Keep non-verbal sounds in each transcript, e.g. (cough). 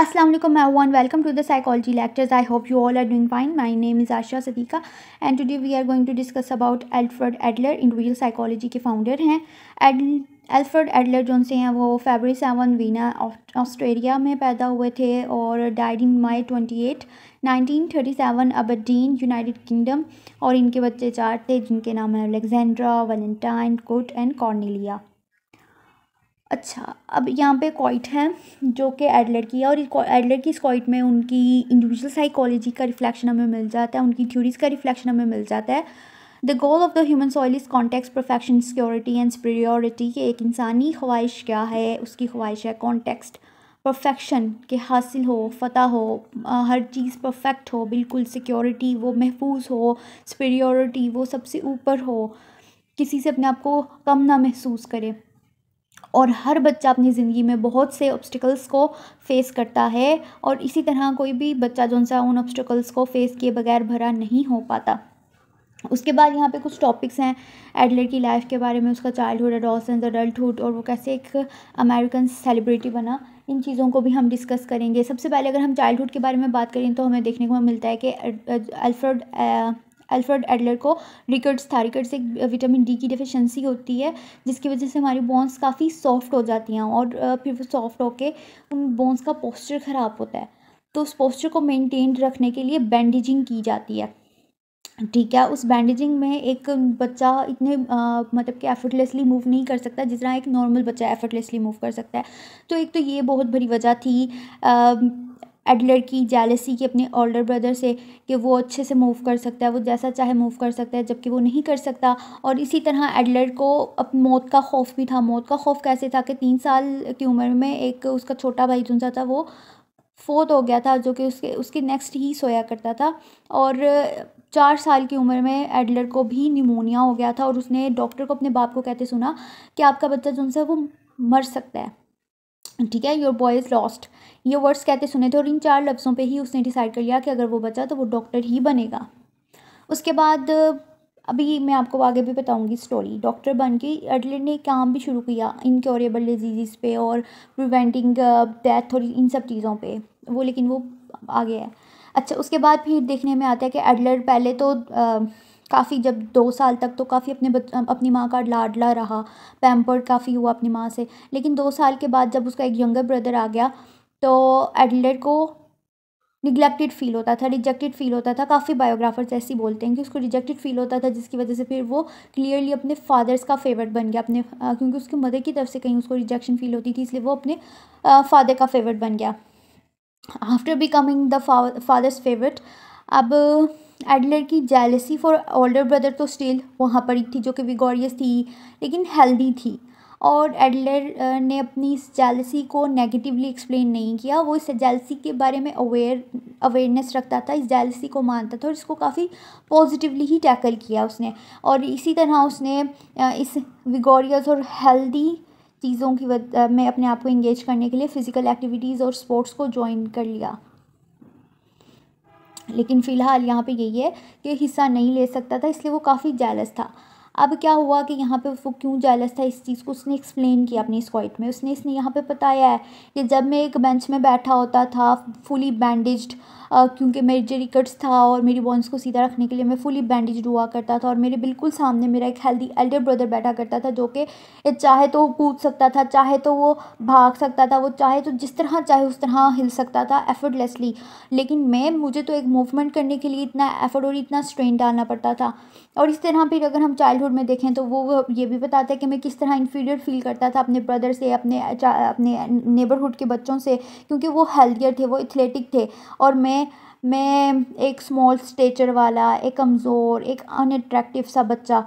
असलम मै one welcome to the psychology lectures I hope you all are doing fine my name is Asha Sadiqa and today we are going to discuss about Alfred Adler individual psychology के founder हैं Alfred Adler जो से हैं वो February seven Veena Australia में पैदा हुए थे और died in May twenty eight nineteen thirty seven United Kingdom और इनके बच्चे चार थे जिनके नाम हैं Alexandra Valentine Kurt and Cornelia अच्छा अब यहाँ पे कॉइट है जो कि एडलेट की है और एडलेट की इस क्वाइट में उनकी इंडिविजुअल साइकोलॉजी का रिफ्लेक्शन हमें मिल जाता है उनकी थ्योरीज का रिफ्लेक्शन हमें मिल जाता है the goal of the human soul is conquest perfection security and superiority कि एक इंसानी ख्वाहिश क्या है उसकी ख्वाहिश है कॉन्टेक्स्ट परफेक्शन के हासिल हो फतह हो आ, हर चीज़ परफेक्ट हो बिल्कुल सिक्योरिटी वो महफूज हो सुपेरियोरिटी वो सबसे ऊपर हो किसी से अपने आप को कम ना महसूस करे और हर बच्चा अपनी ज़िंदगी में बहुत से ऑब्स्टिकल्स को फेस करता है और इसी तरह कोई भी बच्चा जो सा उन ऑब्स्टिकल्स को फेस किए बगैर भरा नहीं हो पाता उसके बाद यहाँ पे कुछ टॉपिक्स हैं एडलर की लाइफ के बारे में उसका चाइल्डहुड एडोलसेंस अडल्टुड और वो कैसे एक अमेरिकन सेलिब्रिटी बना इन चीज़ों को भी हम डिस्कस करेंगे सबसे पहले अगर हम चाइल्डहुड के बारे में बात करें तो हमें देखने को मिलता है कि एल्फ्रेड एल्फर्ड एडलर को रिकर्ड्स था रिकर्ड्स एक विटामिन डी की डिफिशेंसी होती है जिसकी वजह से हमारी बोन्स काफ़ी सॉफ्ट हो जाती हैं और फिर वो सॉफ्ट होकर उन बोन्स का पोस्चर ख़राब होता है तो उस पोस्चर को मेनटेन रखने के लिए बैंडेजिंग की जाती है ठीक है उस बैंडेजिंग में एक बच्चा इतने आ, मतलब कि एफर्टलेसली मूव नहीं कर सकता जिस तरह एक नॉर्मल बच्चा एफर्टलेसली मूव कर सकता है तो एक तो ये बहुत बड़ी वजह थी आ, एडलर की जालसी की अपने ओल्डर ब्रदर से कि वो अच्छे से मूव कर सकता है वो जैसा चाहे मूव कर सकता है जबकि वो नहीं कर सकता और इसी तरह एडलर को अब मौत का खौफ भी था मौत का खौफ कैसे था कि तीन साल की उम्र में एक उसका छोटा भाई जुनसा था वो फोत हो गया था जो कि उसके उसके नेक्स्ट ही सोया करता था और चार साल की उम्र में एडलर को भी निमोनिया हो गया था और उसने डॉक्टर को अपने बाप को कहते सुना कि आपका बच्चा जुनसा वो मर सकता है ठीक है योर बॉय इज़ लॉस्ट ये वर्ड्स कहते सुने थे और इन चार लफ्ज़ों पे ही उसने डिसाइड कर लिया कि अगर वो बचा तो वो डॉक्टर ही बनेगा उसके बाद अभी मैं आपको आगे भी बताऊंगी स्टोरी डॉक्टर बन के एडलेट ने काम भी शुरू किया इनक्योरेबल डिजीज़ पे और प्रिवेंटिंग डेथ uh, और इन सब चीज़ों पे वो लेकिन वो आगे है अच्छा उसके बाद फिर देखने में आता है कि एडलर पहले तो uh, काफ़ी जब दो साल तक तो काफ़ी अपने अपनी माँ का लाडला रहा पैम्पर्ड काफ़ी हुआ अपनी माँ से लेकिन दो साल के बाद जब उसका एक यंगर ब्रदर आ गया तो एडलेट को निगलेक्टेड फील होता था रिजेक्टेड फील होता था काफ़ी बायोग्राफर्स ऐसी बोलते हैं कि उसको रिजेक्टेड फील होता था जिसकी वजह से फिर वो क्लियरली अपने फादर्स का फेवरेट बन गया अपने आ, क्योंकि उसके मदर की तरफ से कहीं उसको रिजेक्शन फील होती थी इसलिए वो अपने फादर का फेवरेट बन गया after becoming the father's favourite अब एडलर की जेलसी फॉर ओल्डर ब्रदर तो स्टिल वहाँ पर ही थी जो कि विगोरियस थी लेकिन हेल्दी थी और एडलर ने अपनी इस जेलसी को नेगेटिवली एक्सप्लेन नहीं किया वो इस जेलसी के बारे में अवेयर अवेयरनेस रखता था इस जेलसी को मानता था और इसको काफ़ी पॉजिटिवली ही टैकल किया उसने और इसी तरह उसने इस विगोरियस और हेल्दी चीज़ों की में अपने आप को इंगेज करने के लिए फ़िज़िकल एक्टिविटीज़ और स्पोर्ट्स को ज्वाइन कर लिया लेकिन फ़िलहाल यहाँ पे यही है कि हिस्सा नहीं ले सकता था इसलिए वो काफ़ी जैलस था अब क्या हुआ कि यहाँ पे वो क्यों जालस था इस चीज़ को उसने एक्सप्लेन किया अपनी स्क्वाइट में उसने इसने यहाँ पे बताया है कि जब मैं एक बेंच में बैठा होता था फुली बैंडेज्ड क्योंकि मेरे जेरी कट्स था और मेरी बॉन्स को सीधा रखने के लिए मैं फुली बैंडेज हुआ करता था और मेरे बिल्कुल सामने मेरा एक हेल्दी एल्डर ब्रदर बैठा करता था जो कि चाहे तो कूद सकता था चाहे तो वो भाग सकता था वो चाहे तो जिस तरह चाहे उस तरह हिल सकता था एफर्टलेसली लेकिन मैं मुझे तो एक मूवमेंट करने के लिए इतना एफर्ट और इतना स्ट्रेन डालना पड़ता था और इस तरह फिर अगर हम चाइल्डहुड में देखें तो वो ये भी बताते हैं कि मैं किस तरह इन्फीरियर फील करता था अपने ब्रदर से अपने अपने नेबरहुड के बच्चों से क्योंकि वो हेल्थियर थे वो एथलेटिक थे और मैं मैं एक स्मॉल स्टेचर वाला एक कमज़ोर एक अनअट्रैक्टिव सा बच्चा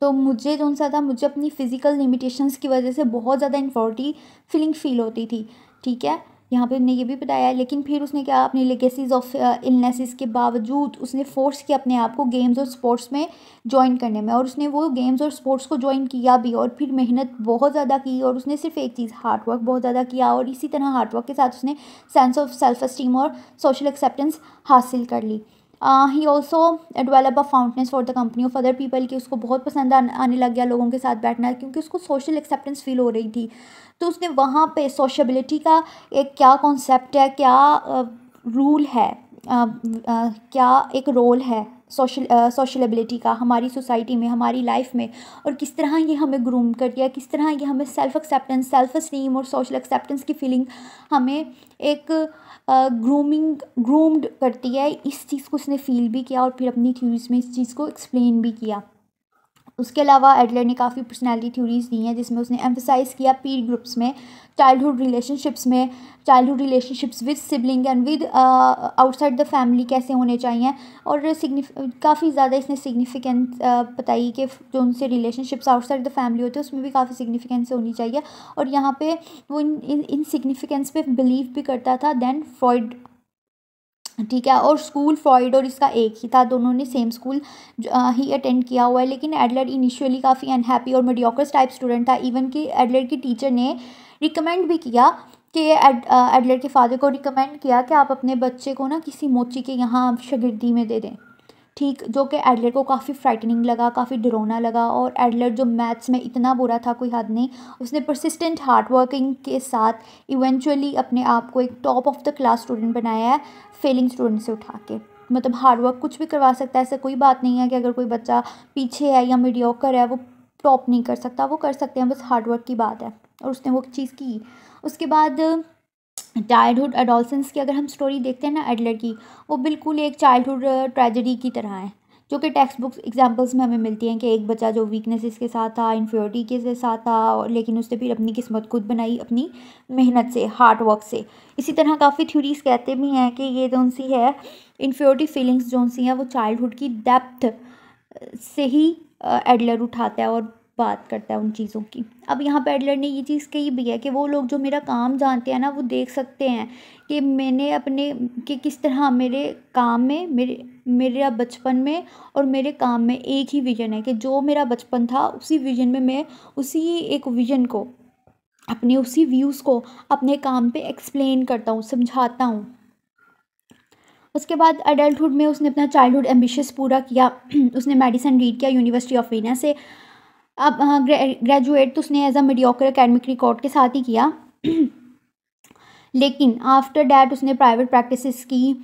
तो मुझे जो सा था मुझे अपनी फ़िज़िकल लिमिटेशंस की वजह से बहुत ज़्यादा इन्फॉर्टी फीलिंग फ़ील होती थी ठीक है यहाँ पे उन्हें ये भी बताया है लेकिन फिर उसने क्या अपनी लेगेसीज ऑफ इलनेसिस के बावजूद उसने फोर्स किया अपने आप को गेम्स और स्पोर्ट्स में ज्वाइन करने में और उसने वो गेम्स और स्पोर्ट्स को ज्वाइन किया भी और फिर मेहनत बहुत ज़्यादा की और उसने सिर्फ एक चीज़ हार्डवर्क बहुत ज़्यादा किया और इसी तरह हार्डवर्क के साथ उसने सेंस ऑफ सेल्फ इस्टीम और सोशल एक्सेप्टेंस हासिल कर ली he also develop a fondness for the company of other people की उसको बहुत पसंद आने लग गया लोगों के साथ बैठना क्योंकि उसको सोशल एक्सेप्टेंस फील हो रही थी तो उसने वहाँ पे सोशबिलिटी का एक क्या कॉन्सेप्ट है क्या रूल uh, है uh, uh, क्या एक रोल है सोशल सोशलबिलिटी का हमारी सोसाइटी में हमारी लाइफ में और किस तरह ये हमें ग्रूम कर दिया किस तरह ये हमें सेल्फ़ एक्सेप्टेंस सेल्फ़ स्टीम और सोशल एक्सेप्टेंस की फीलिंग हमें एक ग्रूमिंग ग्रूम्ड करती है इस चीज़ को उसने फील भी किया और फिर अपनी थ्यूरीज में इस चीज़ को एक्सप्लेन भी किया उसके अलावा एडलर ने काफ़ी पर्सनैलिटी थ्योरीज दी हैं जिसमें उसने एम्फोसाइज किया पीर ग्रुप्स में चाइल्डहुड रिलेशनशिप्स में childhood relationships with sibling and with outside the family कैसे होने चाहिए और काफ़ी ज़्यादा इसने सिग्निफिकेंस uh, बताई कि जो उनसे रिलेशनशिप्स आउटसाइड द फैमिली होती है उसमें भी काफ़ी सिग्निफिकेंस होनी चाहिए और यहाँ पे वो इन इन, इन सिग्निफिकेंस पे बिलीव भी करता था दैन फ्रॉइड ठीक है और स्कूल फ्रॉइड और इसका एक ही था दोनों ने सेम स्कूल ही अटेंड किया हुआ है लेकिन एडलर इनिशियली काफ़ी अनहैप्पी और मेडियोकर्स टाइप स्टूडेंट था इवन कि एडलर की टीचर ने रिकमेंड भी किया कि एडलर के फादर को रिकमेंड किया कि आप अपने बच्चे को ना किसी मोची के यहाँ शगिर्दी में दे दें ठीक जो कि एडलर को काफ़ी फ्राइटनिंग लगा काफ़ी डरोना लगा और एडलर जो मैथ्स में इतना बुरा था कोई हद नहीं उसने परसिस्टेंट हार्ड वर्किंग के साथ इवेंचुअली अपने आप को एक top of the class student बनाया है फेलिंग स्टूडेंट से उठा के मतलब हार्डवर्क कुछ भी करवा सकता है ऐसा कोई बात नहीं है कि अगर कोई बच्चा पीछे है या मीडियोकर है वो टॉप नहीं कर सकता वो कर सकते हैं बस हार्डवर्क की बात है और उसने वो चीज़ की उसके बाद चाइल्डहुड एडोलसेंस की अगर हम स्टोरी देखते हैं ना एडलर की वो बिल्कुल एक चाइल्डहुड ट्रेजेडी uh, की तरह है जो कि टेक्स्ट बुक्स एग्जाम्पल्स में हमें मिलती हैं कि एक बच्चा जो वीकनेसेस के साथ था इन्फ्योरिटी के साथ था और लेकिन उसने फिर अपनी किस्मत खुद बनाई अपनी मेहनत से हार्ड वर्क से इसी तरह काफ़ी थ्योरीज कहते भी हैं कि ये जो सी है इन्फ्योरिटी फीलिंग्स जो सी हैं वो चाइल्डहुड की डेप्थ uh, से ही एडलर uh, उठाता है और बात करता है उन चीज़ों की अब यहाँ पेडलर ने ये चीज़ कही भी है कि वो लोग जो मेरा काम जानते हैं ना वो देख सकते हैं कि मैंने अपने कि किस तरह मेरे काम में मेरे मेरा बचपन में और मेरे काम में एक ही विज़न है कि जो मेरा बचपन था उसी विज़न में मैं उसी एक विज़न को अपने उसी व्यूज़ को अपने काम पर एक्सप्लेन करता हूँ समझाता हूँ उसके बाद अडल्टहुड में उसने अपना चाइल्डहुड एम्बिशस पूरा किया (clears throat) उसने मेडिसिन रीड किया यूनिवर्सिटी ऑफ वीना से अब हाँ, ग्रेजुएट तो उसने as a mediocre academic record के साथ ही किया लेकिन आफ्टर डैट उसने प्राइवेट प्रैक्टिसेस की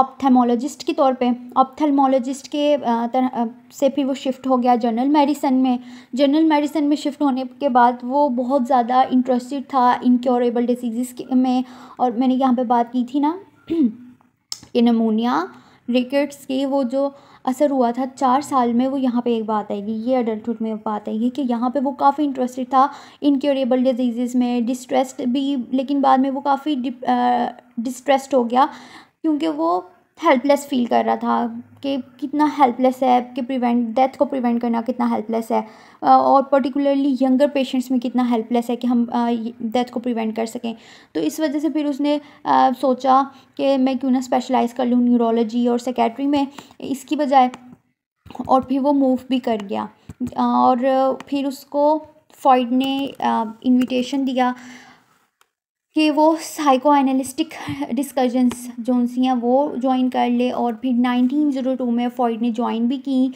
ऑप्थेमोलॉजिस्ट के तौर पे ऑप्थेमोलॉजिस्ट के तरह से फिर वो शिफ्ट हो गया जनरल मेडिसन में जनरल मेडिसन में शिफ्ट होने के बाद वो बहुत ज़्यादा इंटरेस्टेड था इनक्योरेबल डिजीज़ में और मैंने यहाँ पे बात की थी ना कि नमोनिया रिकेट्स की वो जो असर हुआ था चार साल में वो यहाँ पे एक बात आएगी ये अडल्टुड में बात आएगी कि यहाँ पे वो काफ़ी इंटरेस्टेड था इनक्योरेबल डिजीज़ में डिस्ट्रेस्ड भी लेकिन बाद में वो काफ़ी डिस्ट्रेस्ड हो गया क्योंकि वो हेल्पलेस फील कर रहा था कि कितना हेल्पलेस है कि प्रिवेंट डेथ को प्रिवेंट करना कितना हेल्पलेस है और पर्टिकुलरली यंगर पेशेंट्स में कितना हेल्पलेस है कि हम डेथ को प्रिवेंट कर सकें तो इस वजह से फिर उसने आ, सोचा कि मैं क्यों ना स्पेशलाइज़ कर लूँ न्यूरोलॉजी और सेकेटरी में इसकी बजाय और फिर वो मूव भी कर गया और फिर उसको फॉइड ने इन्विटेशन दिया कि वो साइको एनालिस्टिक डिस्कशंस जोनसी हैं वो ज्वाइन कर ले और फिर 1902 में फ्रॉइड ने ज्वाइन भी की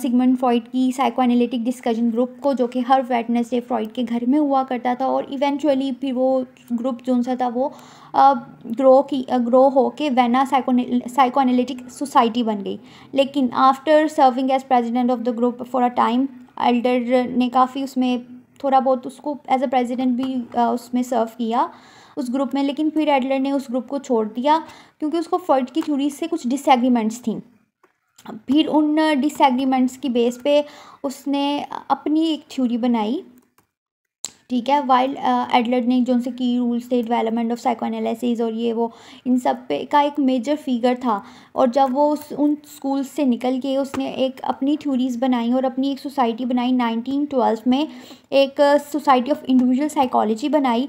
सिगमंड फ्रॉइड की साइको एनालिटिक डिस्कशन ग्रुप को जो कि हर वेटनेसडे फ्रॉइड के घर में हुआ करता था और इवेंचुअली फिर वो ग्रुप जोन सा था वो ग्रो की ग्रो हो के Vienna psycho psychoanalytic society बन गई लेकिन after serving as president of the group for a time Adler ने काफ़ी उसमें थोड़ा बहुत उसको एज अ प्रेजिडेंट भी उसमें सर्व किया उस ग्रुप में लेकिन फिर एडलर ने उस ग्रुप को छोड़ दिया क्योंकि उसको फर्ट की थ्यूरी से कुछ डिसएग्रीमेंट्स थी फिर उन डिसएग्रीमेंट्स की बेस पे उसने अपनी एक थ्यूरी बनाई ठीक है वाइल्ड एडलर्ड uh, ने जो उनसे की रूल्स थे डेवलपमेंट ऑफ साइको एनालिसिस और ये वो इन सब पे का एक मेजर फिगर था और जब वो उस उन स्कूल से निकल के उसने एक अपनी थ्योरीज बनाई और अपनी एक सोसाइटी बनाई नाइनटीन में एक सोसाइटी ऑफ इंडिविजुअल साइकोलॉजी बनाई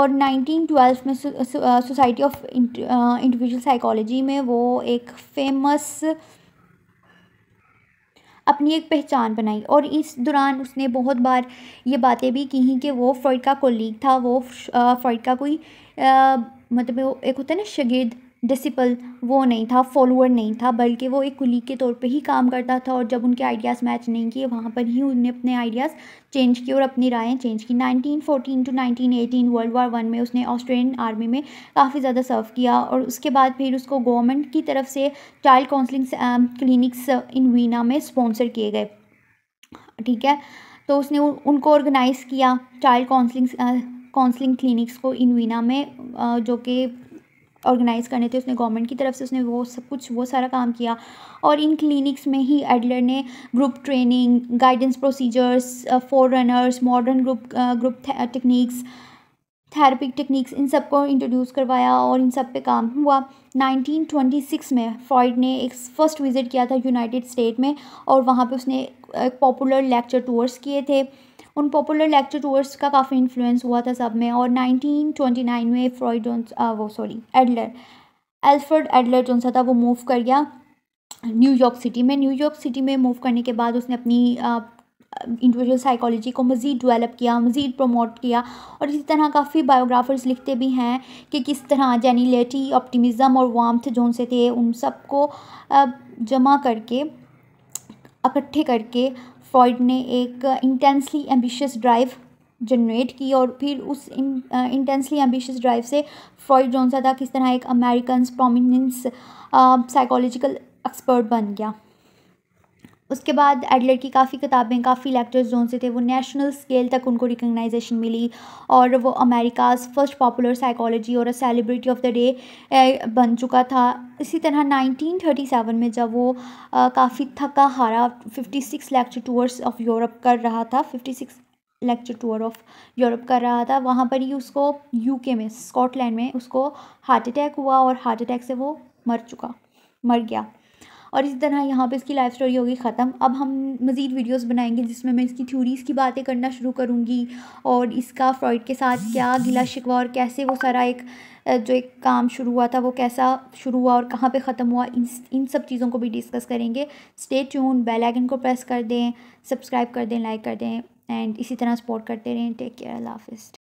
और 1912 में सोसाइटी ऑफ इंडिविजुअल साइकोलॉजी में वो एक फेमस अपनी एक पहचान बनाई और इस दौरान उसने बहुत बार ये बातें भी कहीं कि वो फ्रॉइड का कोलीग था वो फ्रॉइड का कोई आ, मतलब एक होता है ना शगिर्द डिसिपल वो नहीं था फॉलोअर नहीं था बल्कि वो एक कुलीग के तौर पे ही काम करता था और जब उनके आइडियाज़ मैच नहीं किए वहाँ पर ही उन्होंने अपने आइडियाज़ चेंज किए और अपनी रायें चेंज की 1914 टू 1918 वर्ल्ड वार वन में उसने ऑस्ट्रेलियन आर्मी में काफ़ी ज़्यादा सर्व किया और उसके बाद फिर उसको गवर्नमेंट की तरफ से child counselling clinics in Vienna में स्पॉन्सर किए गए ठीक है तो उसने उनको ऑर्गेनाइज़ किया चाइल्ड काउंसलिंग काउंसलिंग क्लिनिक्स को इन वीना में जो कि ऑर्गेनाइज़ करने थे उसने गवर्नमेंट की तरफ से उसने वो सब कुछ वो सारा काम किया और इन क्लिनिक्स में ही एडलर ने group training guidance procedures forerunners modern group group techniques therapeutic techniques इन सब को इंट्रोड्यूस करवाया और इन सब पे काम हुआ 1926 में फ्रॉइड ने एक फर्स्ट विज़िट किया था यूनाइटेड स्टेट में और वहाँ पे उसने पॉपुलर लेक्चर टूर्स किए थे उन पॉपुलर लेक्चर टूर्स का काफ़ी इन्फ्लुएंस हुआ था सब में और 1929 में फ्रॉइड वो सॉरी एडलर एल्फर्ड एडलर जो था वो मूव कर गया न्यूयॉर्क सिटी में न्यूयॉर्क सिटी में मूव करने के बाद उसने अपनी इंडिविजुअल साइकोलॉजी को मज़ीद डेवलप किया मज़ीद प्रमोट किया और इसी तरह काफ़ी बायोग्राफर्स लिखते भी हैं कि किस तरह जेनिलेटी ऑप्टिमिज़म और वाम्थ जो उनसे थे उन सबको जमा करके इकट्ठे करके फ्रॉइड ने एक इंटेंसली एम्बिशियस ड्राइव जनरेट की और फिर उस इंटेंसली एम्बिशियस ड्राइव से फ्रॉइड जोनसा था किस तरह एक अमेरिकन प्रोमिनेंस साइकोलॉजिकल एक्सपर्ट बन गया उसके बाद एडलेट की काफ़ी किताबें काफ़ी लेक्चर्स जोन से थे वो नेशनल स्केल तक उनको रिकगनाइजेशन मिली और वो अमेरिकाज़ फर्स्ट पॉपुलर साइकोलॉजी और a celebrity of the day बन चुका था इसी तरह 1937 में जब वो काफ़ी थका हारा 56 लेक्चर टूर्स ऑफ यूरोप कर रहा था 56 लेक्चर टूर ऑफ यूरोप कर रहा था वहाँ पर ही उसको यूके में स्कॉटलैंड में उसको हार्ट अटैक हुआ और हार्ट अटैक से वो मर चुका मर गया और इसी तरह यहाँ पे इसकी लाइफ स्टोरी होगी ख़त्म अब हम मज़ीद वीडियोस बनाएंगे जिसमें मैं इसकी थ्यूरीज़ की बातें करना शुरू करूँगी और इसका फ्रॉइड के साथ क्या गिला शिकवा और कैसे वो सारा एक जो एक काम शुरू हुआ था वो कैसा शुरू हुआ और कहाँ पे ख़त्म हुआ इन इन सब चीज़ों को भी डिस्कस करेंगे स्टे ट्यून बेल आइकन को प्रेस कर दें सब्सक्राइब कर दें लाइक कर दें एंड इसी तरह सपोर्ट करते रहें टेक केयर अल्लाह हाफिज़